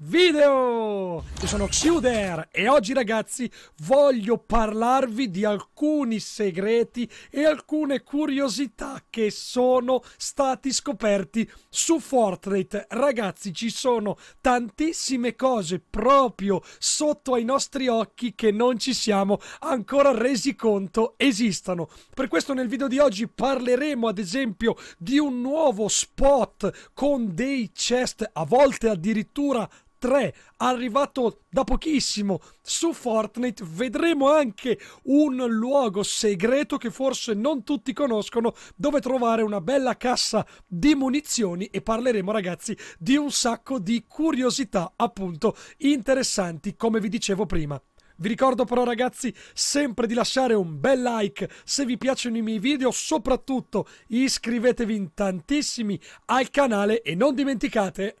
video! Io sono Xuder e oggi ragazzi voglio parlarvi di alcuni segreti e alcune curiosità che sono stati scoperti su Fortnite. Ragazzi ci sono tantissime cose proprio sotto ai nostri occhi che non ci siamo ancora resi conto esistano. Per questo nel video di oggi parleremo ad esempio di un nuovo spot con dei chest a volte addirittura 3, arrivato da pochissimo su Fortnite, vedremo anche un luogo segreto che forse non tutti conoscono, dove trovare una bella cassa di munizioni e parleremo ragazzi di un sacco di curiosità appunto interessanti come vi dicevo prima. Vi ricordo però ragazzi sempre di lasciare un bel like se vi piacciono i miei video, soprattutto iscrivetevi in tantissimi al canale e non dimenticate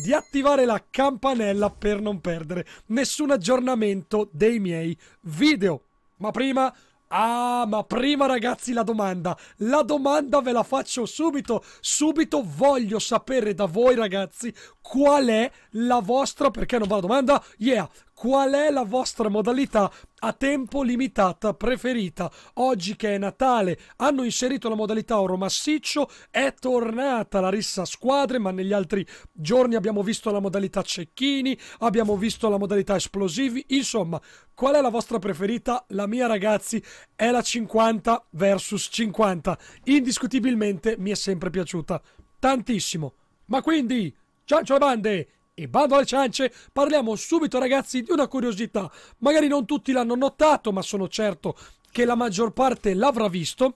di attivare la campanella per non perdere nessun aggiornamento dei miei video. Ma prima... Ah, ma prima ragazzi la domanda, la domanda ve la faccio subito, subito voglio sapere da voi ragazzi qual è la vostra, perché non va la domanda, yeah, qual è la vostra modalità a tempo limitata preferita. Oggi che è Natale hanno inserito la modalità oro massiccio, è tornata la rissa a squadre, ma negli altri giorni abbiamo visto la modalità cecchini, abbiamo visto la modalità esplosivi, insomma, qual è la vostra preferita? La mia ragazzi è la 50 versus 50, indiscutibilmente mi è sempre piaciuta tantissimo. Ma quindi, ciancio le bande! e vado alle ciance, parliamo subito ragazzi di una curiosità. Magari non tutti l'hanno notato, ma sono certo che la maggior parte l'avrà visto.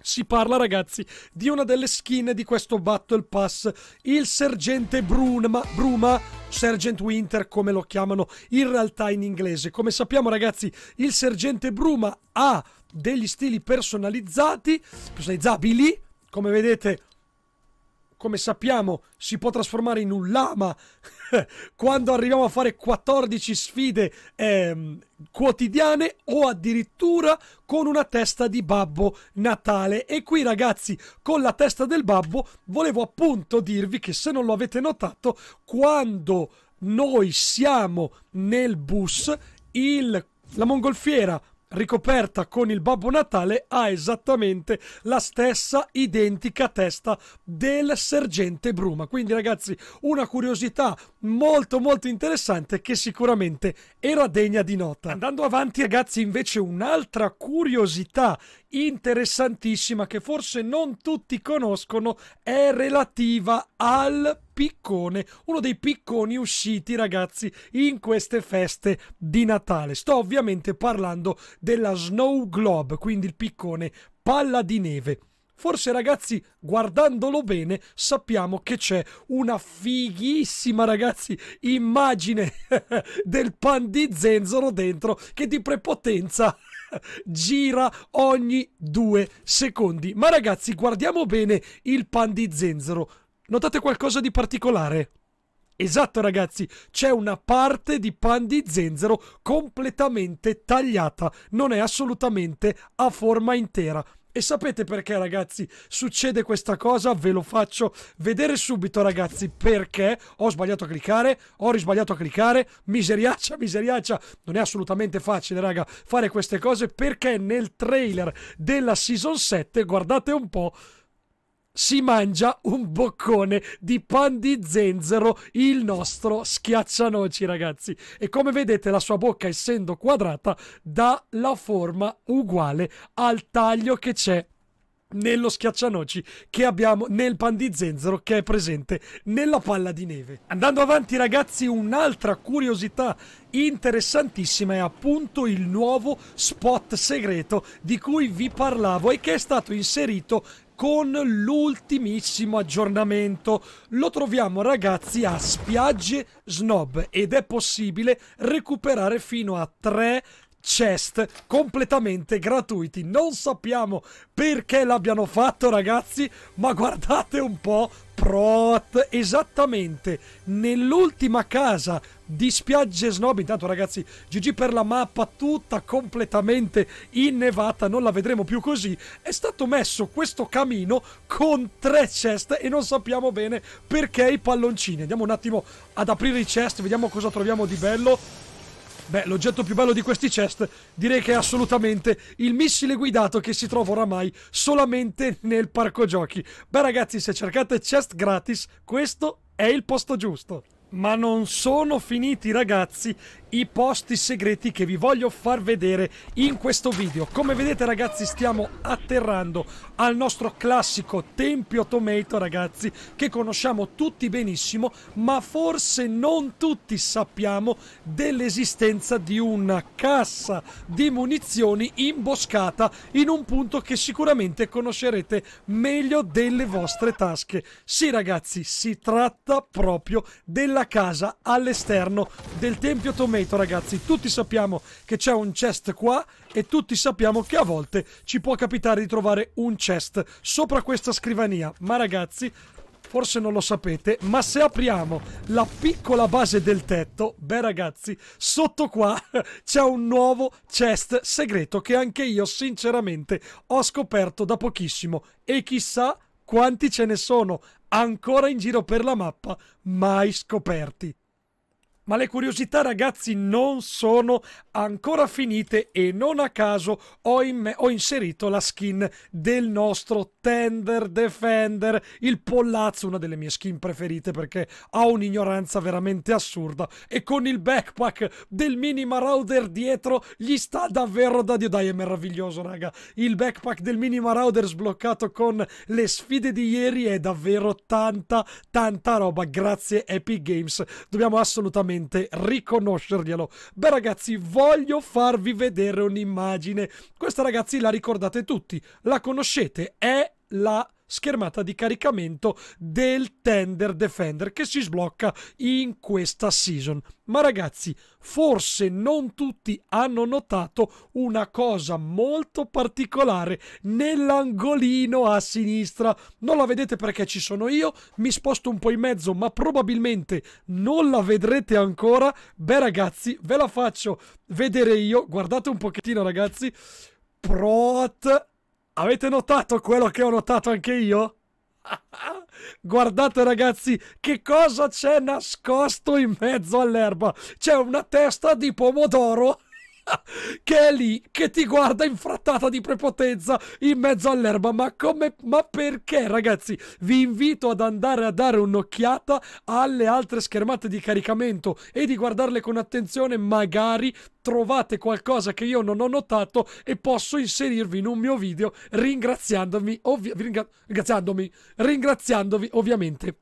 Si parla, ragazzi, di una delle skin di questo Battle Pass, il Sergente Bruma, Bruma, Sergeant Winter, come lo chiamano in realtà in inglese. Come sappiamo, ragazzi, il Sergente Bruma ha degli stili personalizzati, personalizzabili, come vedete come sappiamo, si può trasformare in un lama quando arriviamo a fare 14 sfide ehm, quotidiane o addirittura con una testa di babbo natale. E qui ragazzi, con la testa del babbo, volevo appunto dirvi che se non lo avete notato, quando noi siamo nel bus, il, la mongolfiera ricoperta con il Babbo Natale ha esattamente la stessa identica testa del sergente Bruma. Quindi ragazzi, una curiosità molto molto interessante che sicuramente era degna di nota. Andando avanti ragazzi, invece un'altra curiosità interessantissima che forse non tutti conoscono è relativa al piccone, uno dei picconi usciti ragazzi in queste feste di Natale. Sto ovviamente parlando della Snow Globe, quindi il piccone palla di neve. Forse ragazzi, guardandolo bene, sappiamo che c'è una fighissima ragazzi immagine del pan di zenzero dentro che di prepotenza gira ogni due secondi. Ma ragazzi, guardiamo bene il pan di zenzero Notate qualcosa di particolare? Esatto ragazzi, c'è una parte di pan di zenzero completamente tagliata, non è assolutamente a forma intera. E sapete perché ragazzi succede questa cosa? Ve lo faccio vedere subito ragazzi perché ho sbagliato a cliccare, ho risbagliato a cliccare, miseriaccia, miseriaccia, non è assolutamente facile raga fare queste cose perché nel trailer della season 7, guardate un po', si mangia un boccone di pan di zenzero, il nostro schiaccianoci, ragazzi. E come vedete, la sua bocca, essendo quadrata, dà la forma uguale al taglio che c'è nello schiaccianoci che abbiamo nel pan di zenzero che è presente nella palla di neve. Andando avanti ragazzi un'altra curiosità interessantissima è appunto il nuovo spot segreto di cui vi parlavo e che è stato inserito con l'ultimissimo aggiornamento. Lo troviamo ragazzi a Spiagge Snob ed è possibile recuperare fino a 3 chest completamente gratuiti. Non sappiamo perché l'abbiano fatto, ragazzi, ma guardate un po'. Prot, esattamente nell'ultima casa di spiagge snob. Intanto, ragazzi, GG per la mappa tutta completamente innevata. Non la vedremo più così. È stato messo questo camino con tre chest e non sappiamo bene perché i palloncini. Andiamo un attimo ad aprire i chest, vediamo cosa troviamo di bello. Beh, l'oggetto più bello di questi chest direi che è assolutamente il missile guidato che si trova oramai solamente nel parco giochi. Beh ragazzi, se cercate chest gratis, questo è il posto giusto. Ma non sono finiti ragazzi i posti segreti che vi voglio far vedere in questo video. Come vedete ragazzi stiamo atterrando al nostro classico Tempio Tomato ragazzi che conosciamo tutti benissimo ma forse non tutti sappiamo dell'esistenza di una cassa di munizioni imboscata in un punto che sicuramente conoscerete meglio delle vostre tasche. Sì ragazzi si tratta proprio della casa all'esterno del Tempio Tomato Terminator, ragazzi, tutti sappiamo che c'è un chest qua e tutti sappiamo che a volte ci può capitare di trovare un chest sopra questa scrivania. Ma ragazzi, forse non lo sapete, ma se apriamo la piccola base del tetto, beh ragazzi, sotto qua c'è un nuovo chest segreto che anche io sinceramente ho scoperto da pochissimo e chissà quanti ce ne sono ancora in giro per la mappa mai scoperti. Ma le curiosità ragazzi non sono ancora finite e non a caso ho, in ho, inserito la skin del nostro Tender Defender, il pollazzo, una delle mie skin preferite perché ha un'ignoranza veramente assurda e con il backpack del mini Marauder dietro gli sta davvero da dio, dai è meraviglioso raga, il backpack del mini Marauder sbloccato con le sfide di ieri è davvero tanta tanta roba, grazie Epic Games, dobbiamo assolutamente assolutamente riconoscerglielo. Beh ragazzi, voglio farvi vedere un'immagine. Questa ragazzi la ricordate tutti, la conoscete, è la schermata di caricamento del Tender Defender che si sblocca in questa season. Ma ragazzi, forse non tutti hanno notato una cosa molto particolare nell'angolino a sinistra. Non la vedete perché ci sono io, mi sposto un po' in mezzo, ma probabilmente non la vedrete ancora. Beh ragazzi, ve la faccio vedere io. Guardate un pochettino ragazzi. Prot Avete notato quello che ho notato anche io? Guardate ragazzi che cosa c'è nascosto in mezzo all'erba. C'è una testa di pomodoro che è lì, che ti guarda infrattata di prepotenza in mezzo all'erba. Ma come, ma perché, ragazzi? Vi invito ad andare a dare un'occhiata alle altre schermate di caricamento e di guardarle con attenzione, magari trovate qualcosa che io non ho notato e posso inserirvi in un mio video ringraziandomi, ovvi- ringraziandomi, ringraziandovi ovviamente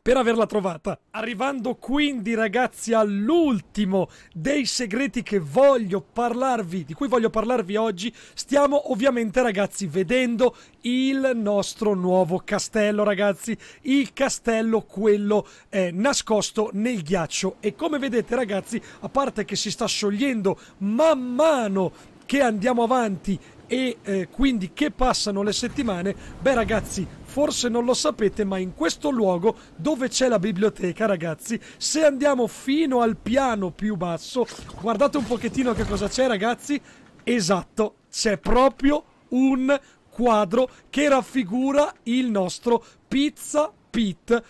per averla trovata. Arrivando quindi ragazzi all'ultimo dei segreti che voglio parlarvi, di cui voglio parlarvi oggi, stiamo ovviamente ragazzi vedendo il nostro nuovo castello ragazzi, il castello quello eh, nascosto nel ghiaccio e come vedete ragazzi, a parte che si sta sciogliendo man mano che andiamo avanti e eh, quindi che passano le settimane, beh ragazzi forse non lo sapete ma in questo luogo dove c'è la biblioteca ragazzi se andiamo fino al piano più basso guardate un pochettino che cosa c'è ragazzi esatto c'è proprio un quadro che raffigura il nostro Pizza Pit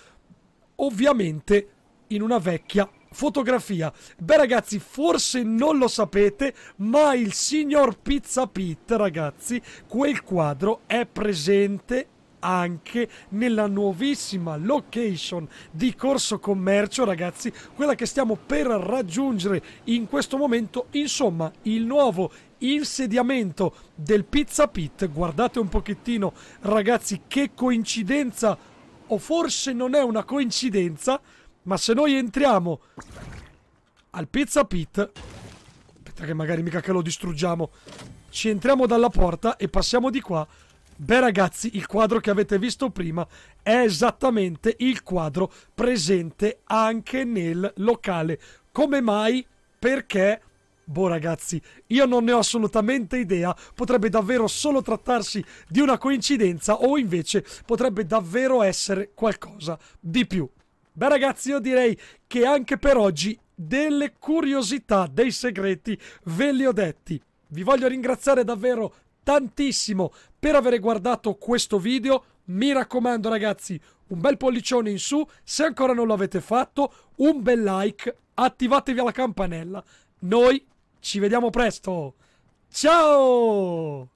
ovviamente in una vecchia Fotografia. Beh ragazzi, forse non lo sapete, ma il signor Pizza Pit, ragazzi, quel quadro è presente anche nella nuovissima location di Corso Commercio, ragazzi, quella che stiamo per raggiungere in questo momento, insomma, il nuovo insediamento del Pizza Pit. Guardate un pochettino, ragazzi, che coincidenza o forse non è una coincidenza ma se noi entriamo al pizza pit... Aspetta che magari mica che lo distruggiamo. Ci entriamo dalla porta e passiamo di qua. Beh ragazzi, il quadro che avete visto prima è esattamente il quadro presente anche nel locale. Come mai? Perché... Boh ragazzi, io non ne ho assolutamente idea, potrebbe davvero solo trattarsi di una coincidenza o invece potrebbe davvero essere qualcosa di più. Beh ragazzi, io direi che anche per oggi delle curiosità, dei segreti ve li ho detti. Vi voglio ringraziare davvero tantissimo per aver guardato questo video. Mi raccomando ragazzi, un bel pollicione in su, se ancora non l'avete fatto, un bel like, attivatevi alla campanella. Noi ci vediamo presto. Ciao!